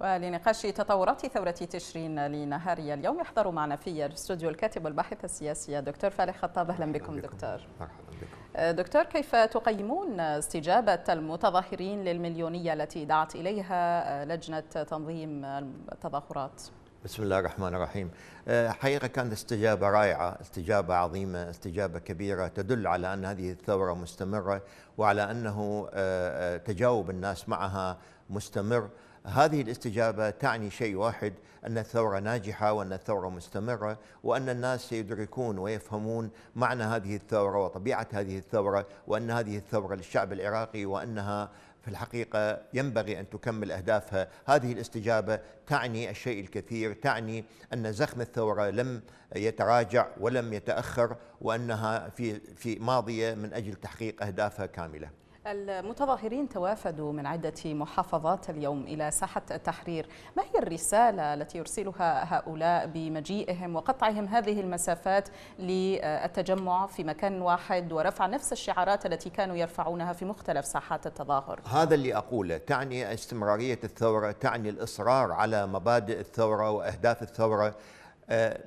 ولنقاش تطورات ثورة تشرين لنهاري اليوم يحضر معنا في الاستوديو الكاتب والباحث السياسي دكتور فالح خطاب أهلا بكم, بكم دكتور مرحبا بكم دكتور كيف تقيمون استجابة المتظاهرين للمليونية التي دعت إليها لجنة تنظيم التظاهرات؟ بسم الله الرحمن الرحيم أه، حقيقة كانت استجابة رائعة استجابة عظيمة استجابة كبيرة تدل على أن هذه الثورة مستمرة وعلى أنه أه، أه، تجاوب الناس معها مستمر هذه الاستجابه تعني شيء واحد ان الثوره ناجحه وان الثوره مستمره وان الناس سيدركون ويفهمون معنى هذه الثوره وطبيعه هذه الثوره وان هذه الثوره للشعب العراقي وانها في الحقيقة ينبغي أن تكمل أهدافها هذه الاستجابة تعني الشيء الكثير تعني أن زخم الثورة لم يتراجع ولم يتأخر وأنها في, في ماضية من أجل تحقيق أهدافها كاملة المتظاهرين توافدوا من عدة محافظات اليوم إلى ساحة التحرير ما هي الرسالة التي يرسلها هؤلاء بمجيئهم وقطعهم هذه المسافات للتجمع في مكان واحد ورفع نفس الشعارات التي كانوا يرفعونها في مختلف ساحات التظاهر هذا اللي أقوله تعني استمرارية الثورة تعني الإصرار على مبادئ الثورة وأهداف الثورة آه،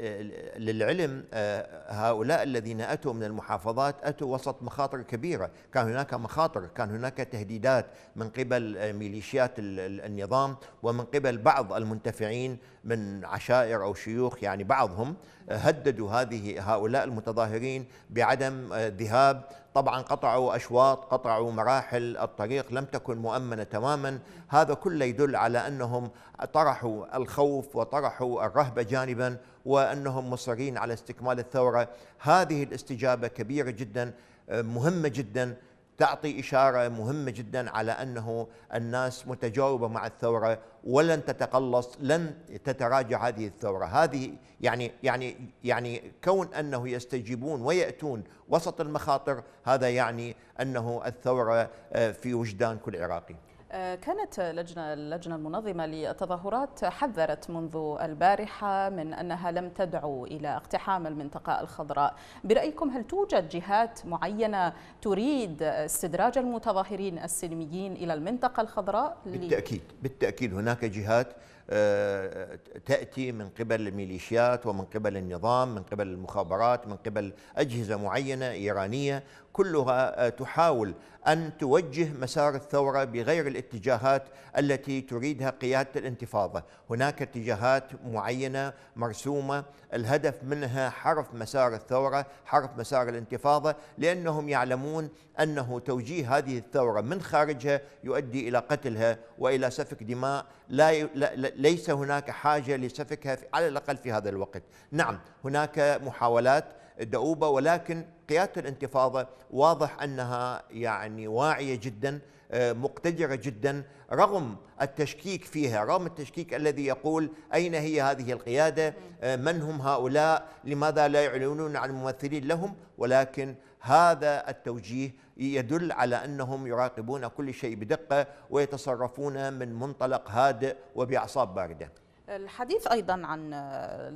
آه، للعلم آه، هؤلاء الذين أتوا من المحافظات أتوا وسط مخاطر كبيرة كان هناك مخاطر كان هناك تهديدات من قبل ميليشيات النظام ومن قبل بعض المنتفعين من عشائر أو شيوخ يعني بعضهم هددوا هذه هؤلاء المتظاهرين بعدم ذهاب طبعا قطعوا أشواط قطعوا مراحل الطريق لم تكن مؤمنة تماما هذا كله يدل على أنهم طرحوا الخوف وطرحوا الرهبة جانبا وأنهم مصرين على استكمال الثورة هذه الاستجابة كبيرة جدا مهمة جدا تعطي إشارة مهمة جدا على أنه الناس متجاوبة مع الثورة ولن تتقلص لن تتراجع هذه الثورة هذه يعني يعني يعني كون أنه يستجيبون ويأتون وسط المخاطر هذا يعني أنه الثورة آه، في وجدان كل عراقي آه، كانت لجنة اللجنة المنظمة للتظاهرات حذرت منذ البارحة من أنها لم تدعو إلى اقتحام المنطقة الخضراء برأيكم هل توجد جهات معينة تريد استدراج المتظاهرين السلميين إلى المنطقة الخضراء؟ بالتأكيد بالتأكيد هناك جهات آه، تأتي من قبل الميليشيات ومن قبل النظام من قبل المخابرات من قبل أجهزة معينة إيرانية كلها آه، تحاول أن توجه مسار الثورة بغير الاتجاهات التي تريدها قيادة الانتفاضة هناك اتجاهات معينة مرسومة الهدف منها حرف مسار الثورة حرف مسار الانتفاضة لأنهم يعلمون أنه توجيه هذه الثورة من خارجها يؤدي إلى قتلها وإلى سفك دماء لا, لا ليس هناك حاجة لسفكها على الأقل في هذا الوقت نعم هناك محاولات دؤوبه ولكن قياده الانتفاضه واضح انها يعني واعيه جدا آه، مقتدره جدا رغم التشكيك فيها رغم التشكيك الذي يقول أين هي هذه القيادة آه، من هم هؤلاء لماذا لا يعلنون عن ممثلين لهم ولكن هذا التوجيه يدل على أنهم يراقبون كل شيء بدقة ويتصرفون من منطلق هادئ وبأعصاب باردة الحديث أيضا عن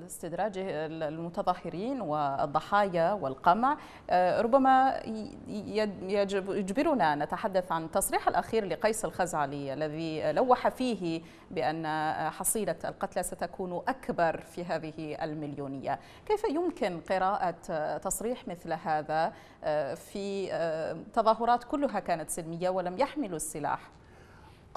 استدراج المتظاهرين والضحايا والقمع آه، ربما يجبرنا نتحدث عن التصريح الأخير لقيس الخزعلي الذي لوح فيه بأن حصيلة القتلى ستكون أكبر في هذه المليونية كيف يمكن قراءة تصريح مثل هذا آه، في آه، تظاهرات كلها كانت سلمية ولم يحملوا السلاح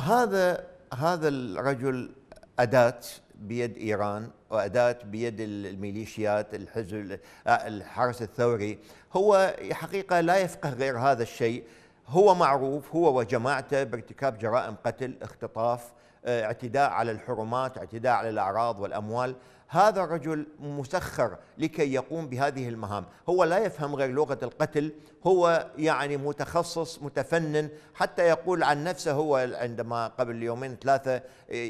هذا هذا الرجل اداه بيد ايران واداه بيد الميليشيات الحزب آه، الحرس الثوري هو حقيقه لا يفقه غير هذا الشيء هو معروف هو وجماعته بارتكاب جرائم قتل اختطاف آه، اعتداء على الحرمات اعتداء على الأعراض والأموال هذا الرجل مسخر لكي يقوم بهذه المهام هو لا يفهم غير لغة القتل هو يعني متخصص متفنن حتى يقول عن نفسه هو عندما قبل يومين ثلاثة آه،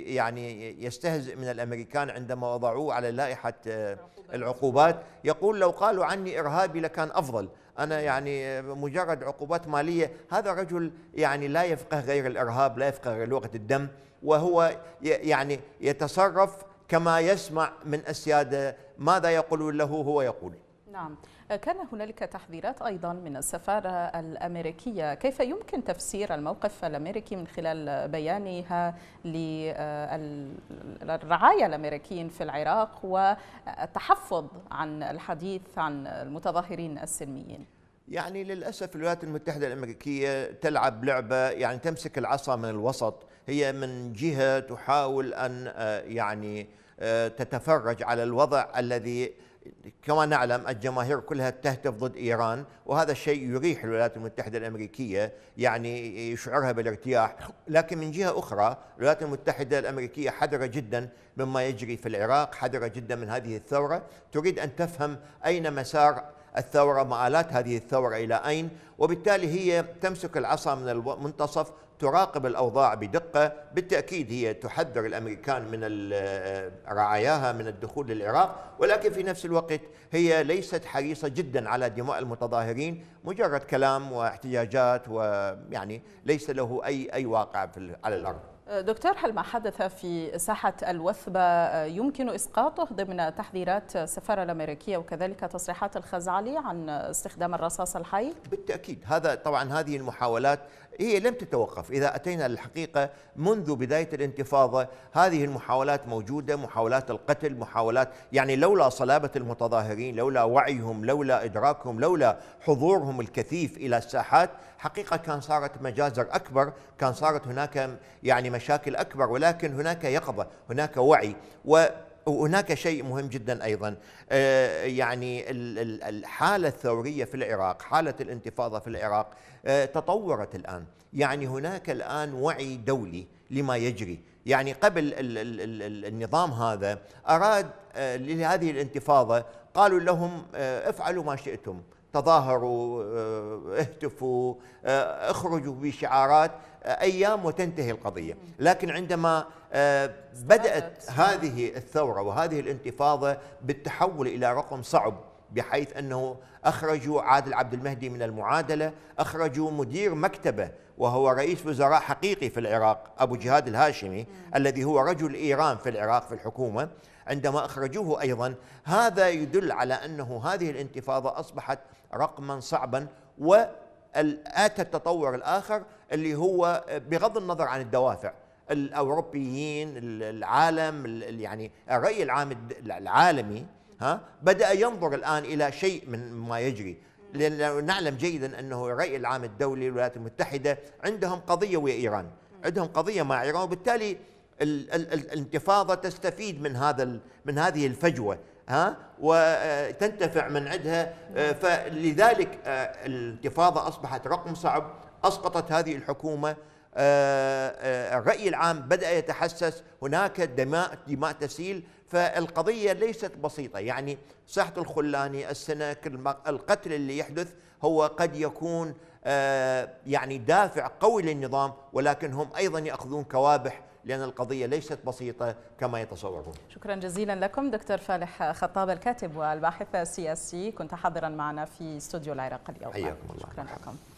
يعني يستهزئ من الأمريكان عندما وضعوه على لائحة آه، العقوبات يقول لو قالوا عني إرهابي لكان أفضل أنا يعني مجرد عقوبات مالية هذا رجل يعني لا يفقه غير الإرهاب لا يفقه غير لغة الدم وهو هو يعني يتصرف كما يسمع من السيادة ماذا يقولون له هو يقول نعم كان هنالك تحذيرات أيضا من السفارة الأمريكية كيف يمكن تفسير الموقف الأمريكي من خلال بيانها للرعاية الأمريكيين في العراق والتحفظ عن الحديث عن المتظاهرين السلميين يعني للأسف الولايات المتحدة الأمريكية تلعب لعبة يعني تمسك العصا من الوسط هي من جهة تحاول أن آه، يعني آه، تتفرج على الوضع الذي كما نعلم الجماهير كلها تهتف ضد ايران وهذا الشيء يريح الولايات المتحده الامريكيه يعني يشعرها بالارتياح لكن من جهه اخرى الولايات المتحده الامريكيه حذره جدا مما يجري في العراق حذره جدا من هذه الثوره تريد ان تفهم اين مسار الثورة مآلات هذه الثورة إلى أين وبالتالي هي تمسك العصا من المنتصف تراقب الأوضاع بدقة بالتأكيد هي تحذر الأمريكان من آه، رعاياها من الدخول للعراق ولكن في نفس الوقت هي ليست حريصة جدا على دماء المتظاهرين مجرد كلام واحتجاجات ويعني ليس له أي أي واقع على الأرض دكتور هل ما حدث في ساحة الوثبة آه، يمكن إسقاطه ضمن تحذيرات السفارة الأمريكية وكذلك تصريحات الخزعلي عن استخدام الرصاص الحي؟ بالتأكيد هذا طبعا هذه المحاولات هي لم تتوقف إذا أتينا للحقيقة منذ بداية الانتفاضة هذه المحاولات موجودة محاولات القتل محاولات يعني لولا صلابة المتظاهرين لولا وعيهم لولا إدراكهم لولا حضورهم الكثيف إلى الساحات حقيقة كان صارت مجازر أكبر كان صارت هناك يعني مشاكل أكبر ولكن هناك يقظة هناك وعي و وهناك شيء مهم جدا ايضا آه، يعني الحاله الثوريه في العراق، حاله الانتفاضه في العراق آه، تطورت الان، يعني هناك الان وعي دولي لما يجري، يعني قبل النظام هذا اراد آه، لهذه الانتفاضه قالوا لهم افعلوا ما شئتم، تظاهروا آه، اهتفوا آه، اخرجوا بشعارات آه، ايام وتنتهي القضيه، لكن عندما بدات هذه الثوره وهذه الانتفاضه بالتحول الى رقم صعب بحيث انه اخرجوا عادل عبد المهدي من المعادله، اخرجوا مدير مكتبه وهو رئيس وزراء حقيقي في العراق ابو جهاد الهاشمي الذي هو رجل ايران في العراق في الحكومه، عندما اخرجوه ايضا هذا يدل على انه هذه الانتفاضه اصبحت رقما صعبا واتى التطور الاخر اللي هو بغض النظر عن الدوافع الاوروبيين العالم يعني الراي العام العالمي ها بدا ينظر الان الى شيء من ما يجري لأن نعلم جيدا انه الراي العام الدولي الولايات المتحده عندهم قضيه ويا ايران عندهم قضيه مع ايران وبالتالي الانتفاضه تستفيد من هذا من هذه الفجوه ها وتنتفع من عندها آه، فلذلك آه، الانتفاضه اصبحت رقم صعب اسقطت هذه الحكومه آه، الرأي العام بدأ يتحسس هناك دماء دماء تسيل فالقضية ليست بسيطة يعني ساحة الخلاني السنة القتل اللي يحدث هو قد يكون يعني دافع قوي للنظام ولكن هم أيضا يأخذون كوابح لأن القضية ليست بسيطة كما يتصورون شكرا جزيلا لكم دكتور فالح خطاب الكاتب والباحث السياسي كنت حاضرا معنا في استوديو العراق اليوم حياكم الله شكرا لكم